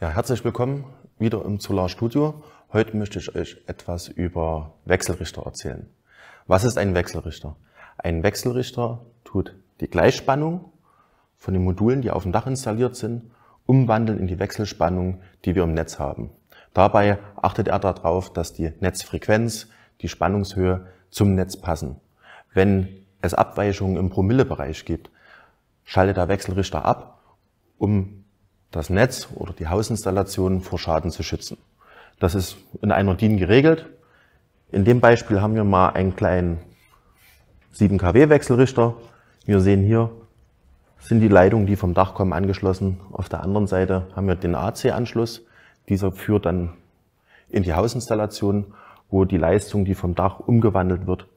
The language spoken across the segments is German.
Ja, herzlich willkommen wieder im Solar Studio. Heute möchte ich euch etwas über Wechselrichter erzählen. Was ist ein Wechselrichter? Ein Wechselrichter tut die Gleichspannung von den Modulen, die auf dem Dach installiert sind, umwandeln in die Wechselspannung, die wir im Netz haben. Dabei achtet er darauf, dass die Netzfrequenz, die Spannungshöhe zum Netz passen. Wenn es Abweichungen im Promillebereich gibt, schaltet der Wechselrichter ab, um das Netz oder die Hausinstallation vor Schaden zu schützen. Das ist in einer DIN geregelt. In dem Beispiel haben wir mal einen kleinen 7 kW Wechselrichter. Wir sehen hier sind die Leitungen, die vom Dach kommen, angeschlossen. Auf der anderen Seite haben wir den AC-Anschluss. Dieser führt dann in die Hausinstallation, wo die Leistung, die vom Dach umgewandelt wird,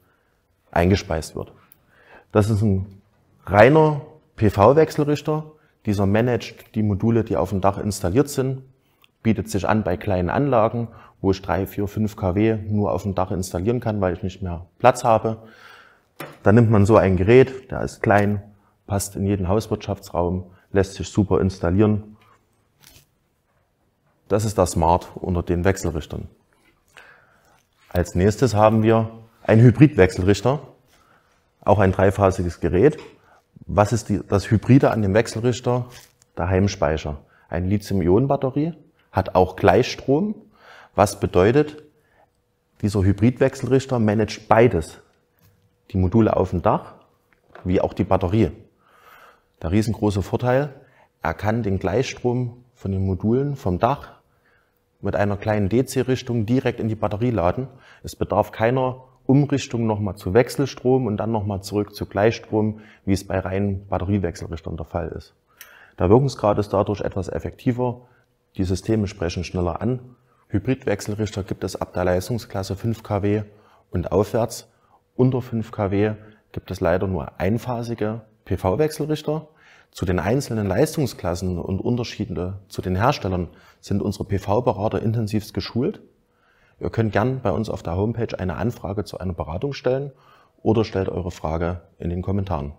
eingespeist wird. Das ist ein reiner PV-Wechselrichter. Dieser managt die Module, die auf dem Dach installiert sind, bietet sich an bei kleinen Anlagen, wo ich 3, 4, 5 kW nur auf dem Dach installieren kann, weil ich nicht mehr Platz habe. Dann nimmt man so ein Gerät, der ist klein, passt in jeden Hauswirtschaftsraum, lässt sich super installieren. Das ist das Smart unter den Wechselrichtern. Als nächstes haben wir einen Hybridwechselrichter, auch ein dreiphasiges Gerät was ist die, das Hybride an dem Wechselrichter? Der Heimspeicher. Eine Lithium-Ionen-Batterie hat auch Gleichstrom, was bedeutet, dieser Hybridwechselrichter managt beides. Die Module auf dem Dach wie auch die Batterie. Der riesengroße Vorteil, er kann den Gleichstrom von den Modulen vom Dach mit einer kleinen DC-Richtung direkt in die Batterie laden. Es bedarf keiner Umrichtung nochmal zu Wechselstrom und dann nochmal zurück zu Gleichstrom, wie es bei reinen Batteriewechselrichtern der Fall ist. Der Wirkungsgrad ist dadurch etwas effektiver, die Systeme sprechen schneller an. Hybridwechselrichter gibt es ab der Leistungsklasse 5 kW und aufwärts. Unter 5 kW gibt es leider nur einphasige PV-Wechselrichter. Zu den einzelnen Leistungsklassen und Unterschiede zu den Herstellern sind unsere PV-Berater intensivst geschult. Ihr könnt gern bei uns auf der Homepage eine Anfrage zu einer Beratung stellen oder stellt eure Frage in den Kommentaren.